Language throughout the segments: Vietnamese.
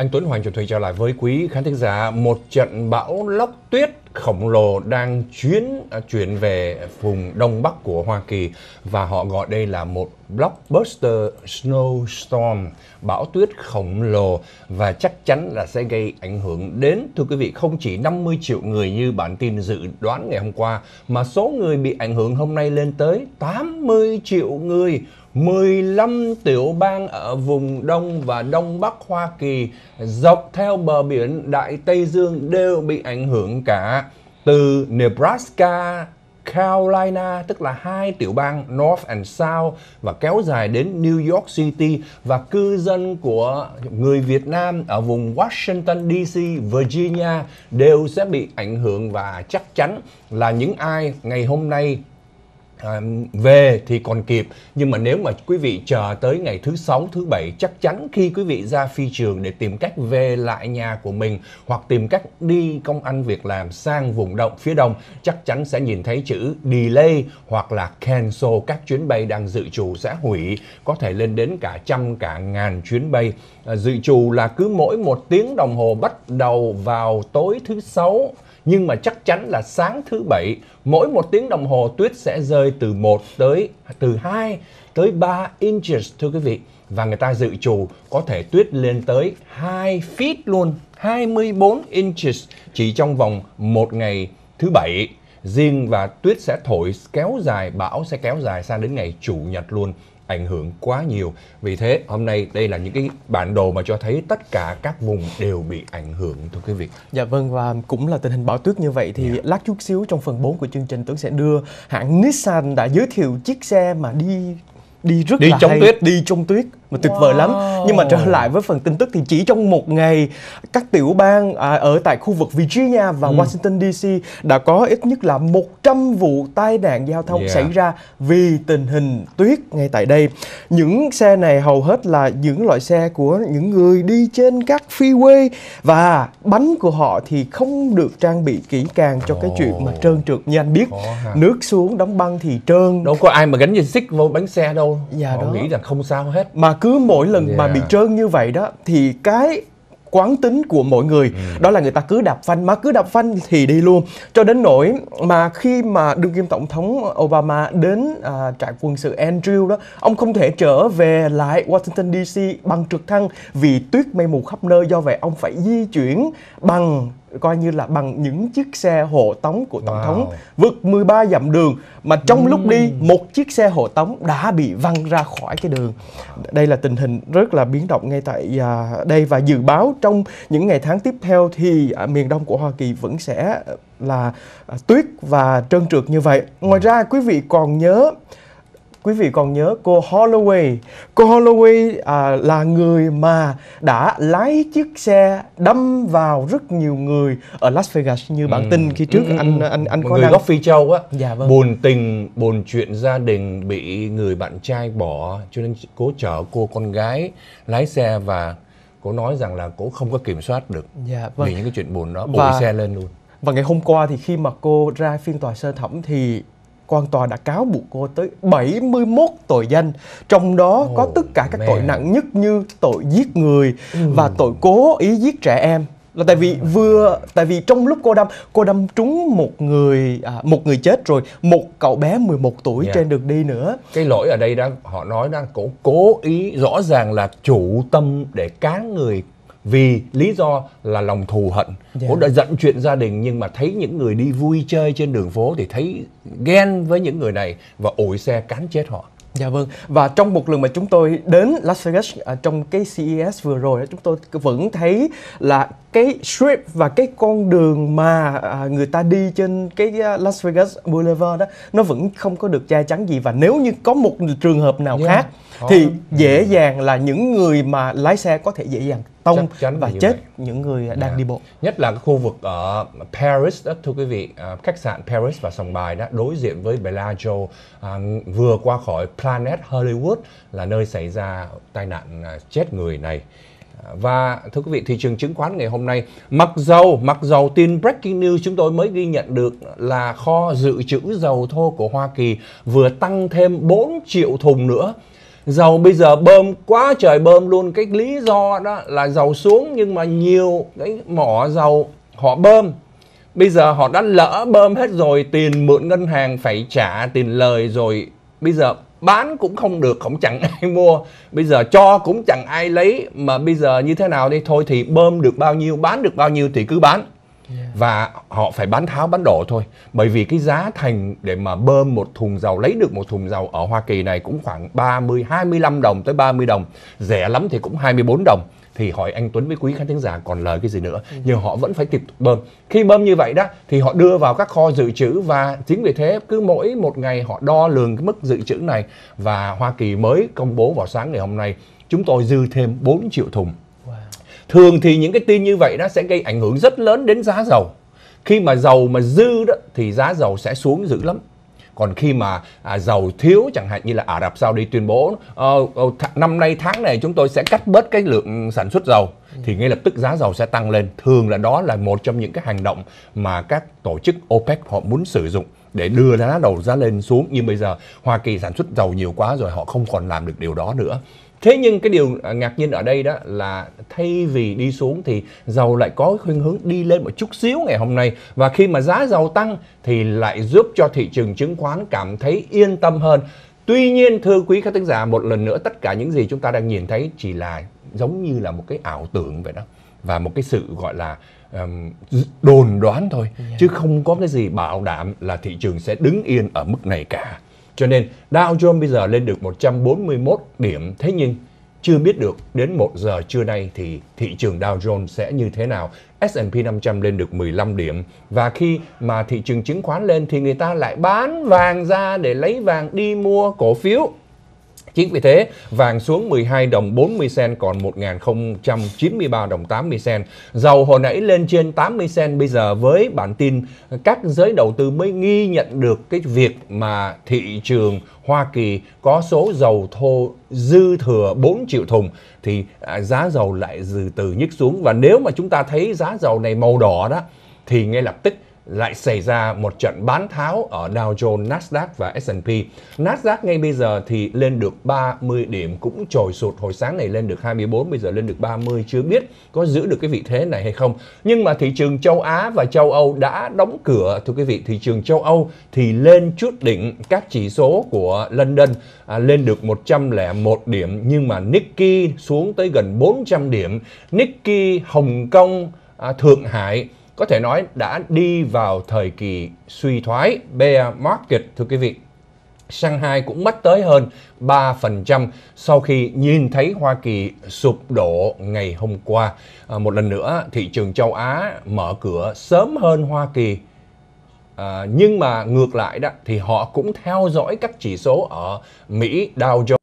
Anh Tuấn Hoàng Trần Thùy trở lại với quý khán thính giả. Một trận bão lốc tuyết khổng lồ đang chuyến à, chuyển về vùng đông bắc của Hoa Kỳ và họ gọi đây là một blockbuster snowstorm, bão tuyết khổng lồ và chắc chắn là sẽ gây ảnh hưởng đến thưa quý vị không chỉ 50 triệu người như bản tin dự đoán ngày hôm qua mà số người bị ảnh hưởng hôm nay lên tới 80 triệu người 15 tiểu bang ở vùng Đông và Đông Bắc Hoa Kỳ dọc theo bờ biển Đại Tây Dương đều bị ảnh hưởng cả từ Nebraska, Carolina tức là hai tiểu bang North and South và kéo dài đến New York City và cư dân của người Việt Nam ở vùng Washington DC, Virginia đều sẽ bị ảnh hưởng và chắc chắn là những ai ngày hôm nay À, về thì còn kịp nhưng mà nếu mà quý vị chờ tới ngày thứ sáu thứ bảy chắc chắn khi quý vị ra phi trường để tìm cách về lại nhà của mình hoặc tìm cách đi công ăn việc làm sang vùng động phía đông chắc chắn sẽ nhìn thấy chữ delay hoặc là cancel các chuyến bay đang dự trù sẽ hủy có thể lên đến cả trăm cả ngàn chuyến bay à, dự trù là cứ mỗi một tiếng đồng hồ bắt đầu vào tối thứ sáu nhưng mà chắc chắn là sáng thứ bảy mỗi một tiếng đồng hồ tuyết sẽ rơi rơi từ 1 tới từ 2 tới 3 inches thưa quý vị và người ta dự trù có thể tuyết lên tới 2 feet luôn, 24 inches chỉ trong vòng một ngày thứ bảy riêng và tuyết sẽ thổi kéo dài, bão sẽ kéo dài sang đến ngày chủ nhật luôn ảnh hưởng quá nhiều. Vì thế hôm nay đây là những cái bản đồ mà cho thấy tất cả các vùng đều bị ảnh hưởng thưa quý vị. Dạ vâng và cũng là tình hình bão tuyết như vậy thì yeah. Dạ. lát chút xíu trong phần 4 của chương trình Tuấn sẽ đưa hãng Nissan đã giới thiệu chiếc xe mà đi đi rất đi là chống hay, tuyết đi trong tuyết mà tuyệt wow. vời lắm nhưng mà trở lại với phần tin tức thì chỉ trong một ngày các tiểu bang à, ở tại khu vực Virginia và ừ. Washington DC đã có ít nhất là 100 vụ tai nạn giao thông yeah. xảy ra vì tình hình tuyết ngay tại đây những xe này hầu hết là những loại xe của những người đi trên các freeway và bánh của họ thì không được trang bị kỹ càng cho oh. cái chuyện mà trơn trượt như anh biết nước xuống đóng băng thì trơn đâu có ai mà gánh dây xích vô bánh xe đâu dạ, họ đó. nghĩ rằng không sao hết mà cứ mỗi lần yeah. mà bị trơn như vậy đó thì cái quán tính của mỗi người ừ. đó là người ta cứ đạp phanh mà cứ đạp phanh thì đi luôn cho đến nỗi mà khi mà đương kim tổng thống Obama đến à, trại quân sự Andrew đó ông không thể trở về lại Washington DC bằng trực thăng vì tuyết mây mù khắp nơi do vậy ông phải di chuyển bằng coi như là bằng những chiếc xe hộ tống của tổng wow. thống vượt 13 dặm đường mà trong ừ. lúc đi ừ. một chiếc xe hộ tống đã bị văng ra khỏi cái đường. Đây là tình hình rất là biến động ngay tại à, đây và dự báo trong những ngày tháng tiếp theo thì ở à, miền đông của Hoa Kỳ vẫn sẽ à, là à, tuyết và trơn trượt như vậy. Ngoài ra quý vị còn nhớ quý vị còn nhớ cô Holloway. Cô Holloway à, là người mà đã lái chiếc xe đâm vào rất nhiều người ở Las Vegas như bản ừ. tin khi trước ừ, ừ, ừ. anh anh anh có người đăng... gốc Phi Châu á. Dạ vâng. Buồn tình, buồn chuyện gia đình bị người bạn trai bỏ cho nên cố chở cô con gái lái xe và cô nói rằng là cô không có kiểm soát được dạ, vâng. vì những cái chuyện buồn đó bồi xe lên luôn và ngày hôm qua thì khi mà cô ra phiên tòa sơ thẩm thì quan tòa đã cáo buộc cô tới 71 tội danh, trong đó oh, có tất cả các man. tội nặng nhất như tội giết người ừ. và tội cố ý giết trẻ em là tại vì vừa tại vì trong lúc cô đâm cô đâm trúng một người à, một người chết rồi một cậu bé 11 tuổi yeah. Dạ. trên đường đi nữa cái lỗi ở đây đang họ nói đang cố cố ý rõ ràng là chủ tâm để cán người vì lý do là lòng thù hận yeah. Dạ. cô đã giận chuyện gia đình nhưng mà thấy những người đi vui chơi trên đường phố thì thấy ghen với những người này và ổi xe cán chết họ Dạ vâng, và trong một lần mà chúng tôi đến Las Vegas à, trong cái CES vừa rồi chúng tôi vẫn thấy là cái strip và cái con đường mà à, người ta đi trên cái à, Las Vegas Boulevard đó nó vẫn không có được che chắn gì và nếu như có một trường hợp nào yeah. Dạ. khác thì dễ dàng là những người mà lái xe có thể dễ dàng tông và chết vậy. những người đang yeah. Dạ. đi bộ nhất là cái khu vực ở Paris đó thưa quý vị à, khách sạn Paris và sòng bài đó đối diện với Bellagio à, vừa qua khỏi Planet Hollywood là nơi xảy ra tai nạn à, chết người này à, và thưa quý vị thị trường chứng khoán ngày hôm nay mặc dầu mặc dầu tin breaking news chúng tôi mới ghi nhận được là kho dự trữ dầu thô của Hoa Kỳ vừa tăng thêm 4 triệu thùng nữa dầu bây giờ bơm quá trời bơm luôn cái lý do đó là dầu xuống nhưng mà nhiều cái mỏ dầu họ bơm bây giờ họ đã lỡ bơm hết rồi tiền mượn ngân hàng phải trả tiền lời rồi bây giờ bán cũng không được không chẳng ai mua bây giờ cho cũng chẳng ai lấy mà bây giờ như thế nào đi thôi thì bơm được bao nhiêu bán được bao nhiêu thì cứ bán và họ phải bán tháo bán đổ thôi bởi vì cái giá thành để mà bơm một thùng dầu lấy được một thùng dầu ở Hoa Kỳ này cũng khoảng 30 25 đồng tới 30 đồng rẻ lắm thì cũng 24 đồng thì hỏi anh Tuấn với quý khán thính giả còn lời cái gì nữa ừ. nhưng họ vẫn phải tiếp tục bơm khi bơm như vậy đó thì họ đưa vào các kho dự trữ và chính vì thế cứ mỗi một ngày họ đo lường cái mức dự trữ này và Hoa Kỳ mới công bố vào sáng ngày hôm nay chúng tôi dư thêm 4 triệu thùng Thường thì những cái tin như vậy đó sẽ gây ảnh hưởng rất lớn đến giá dầu. Khi mà dầu mà dư đó thì giá dầu sẽ xuống dữ lắm. Còn khi mà à, dầu thiếu chẳng hạn như là Ả Rập sao đi tuyên bố uh, th- năm nay tháng này chúng tôi sẽ cắt bớt cái lượng sản xuất dầu thì ngay lập tức giá dầu sẽ tăng lên. Thường là đó là một trong những cái hành động mà các tổ chức OPEC họ muốn sử dụng để đưa giá đầu giá lên xuống nhưng bây giờ Hoa Kỳ sản xuất dầu nhiều quá rồi họ không còn làm được điều đó nữa Thế nhưng cái điều à, ngạc nhiên ở đây đó là thay vì đi xuống thì dầu lại có khuynh hướng đi lên một chút xíu ngày hôm nay và khi mà giá dầu tăng thì lại giúp cho thị trường chứng khoán cảm thấy yên tâm hơn. Tuy nhiên thưa quý khán thính giả một lần nữa tất cả những gì chúng ta đang nhìn thấy chỉ là giống như là một cái ảo tưởng vậy đó và một cái sự gọi là um, đồn đoán thôi yeah. Dạ. chứ không có cái gì bảo đảm là thị trường sẽ đứng yên ở mức này cả. Cho nên Dow Jones bây giờ lên được 141 điểm, thế nhưng chưa biết được đến 1 giờ trưa nay thì thị trường Dow Jones sẽ như thế nào. S&P 500 lên được 15 điểm và khi mà thị trường chứng khoán lên thì người ta lại bán vàng ra để lấy vàng đi mua cổ phiếu. Chính vì thế, vàng xuống 12 đồng 40 sen còn 1.093 đồng 80 sen. Dầu hồi nãy lên trên 80 sen bây giờ với bản tin các giới đầu tư mới nghi nhận được cái việc mà thị trường Hoa Kỳ có số dầu thô dư thừa 4 triệu thùng thì à, giá dầu lại từ từ nhích xuống và nếu mà chúng ta thấy giá dầu này màu đỏ đó thì ngay lập tức lại xảy ra một trận bán tháo ở Dow Jones, Nasdaq và S&P. Nasdaq ngay bây giờ thì lên được 30 điểm cũng trồi sụt hồi sáng này lên được 24, bây giờ lên được 30 chưa biết có giữ được cái vị thế này hay không. Nhưng mà thị trường châu Á và châu Âu đã đóng cửa thưa quý vị, thị trường châu Âu thì lên chút đỉnh các chỉ số của London à, lên được 101 điểm nhưng mà Nikkei xuống tới gần 400 điểm. Nikkei Hồng Kông, à, Thượng Hải có thể nói đã đi vào thời kỳ suy thoái bear market thưa quý vị. Shanghai cũng mất tới hơn 3% sau khi nhìn thấy Hoa Kỳ sụp đổ ngày hôm qua. À, một lần nữa, thị trường châu Á mở cửa sớm hơn Hoa Kỳ. À, nhưng mà ngược lại đó thì họ cũng theo dõi các chỉ số ở Mỹ Dow Jones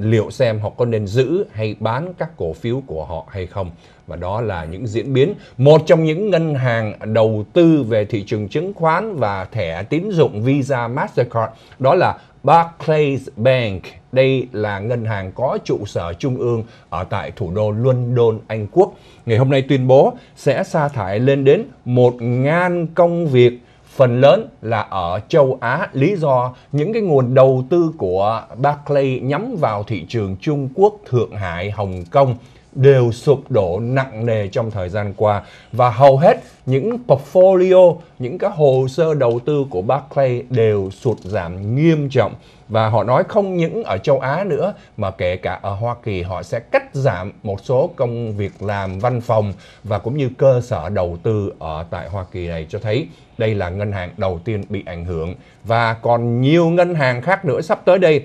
liệu xem họ có nên giữ hay bán các cổ phiếu của họ hay không và đó là những diễn biến một trong những ngân hàng đầu tư về thị trường chứng khoán và thẻ tín dụng Visa Mastercard đó là Barclays Bank. Đây là ngân hàng có trụ sở trung ương ở tại thủ đô London, Anh Quốc. Ngày hôm nay tuyên bố sẽ sa thải lên đến 1.000 công việc phần lớn là ở châu Á. Lý do những cái nguồn đầu tư của Barclay nhắm vào thị trường Trung Quốc, Thượng Hải, Hồng Kông đều sụp đổ nặng nề trong thời gian qua và hầu hết những portfolio, những các hồ sơ đầu tư của Barclays đều sụt giảm nghiêm trọng và họ nói không những ở châu Á nữa mà kể cả ở Hoa Kỳ họ sẽ cắt giảm một số công việc làm văn phòng và cũng như cơ sở đầu tư ở tại Hoa Kỳ này cho thấy đây là ngân hàng đầu tiên bị ảnh hưởng và còn nhiều ngân hàng khác nữa sắp tới đây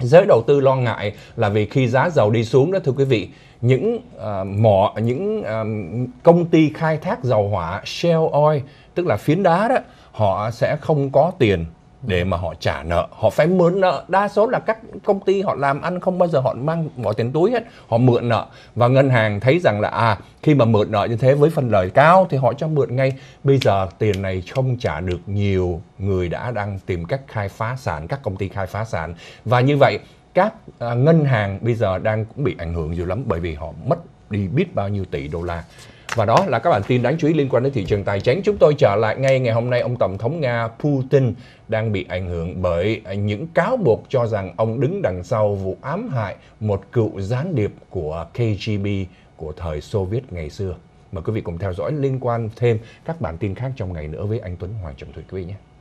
giới đầu tư lo ngại là vì khi giá dầu đi xuống đó thưa quý vị những uh, mỏ những um, công ty khai thác dầu hỏa shale oil tức là phiến đá đó họ sẽ không có tiền để mà họ trả nợ họ phải mượn nợ đa số là các công ty họ làm ăn không bao giờ họ mang bỏ tiền túi hết họ mượn nợ và ngân hàng thấy rằng là à khi mà mượn nợ như thế với phần lời cao thì họ cho mượn ngay bây giờ tiền này không trả được nhiều người đã đang tìm cách khai phá sản các công ty khai phá sản và như vậy các à, ngân hàng bây giờ đang cũng bị ảnh hưởng nhiều lắm bởi vì họ mất đi biết bao nhiêu tỷ đô la và đó là các bản tin đáng chú ý liên quan đến thị trường tài chính. Chúng tôi trở lại ngay ngày hôm nay ông Tổng thống Nga Putin đang bị ảnh hưởng bởi những cáo buộc cho rằng ông đứng đằng sau vụ ám hại một cựu gián điệp của KGB của thời Soviet ngày xưa. Mời quý vị cùng theo dõi liên quan thêm các bản tin khác trong ngày nữa với anh Tuấn Hoàng Trọng Thủy quý vị nhé.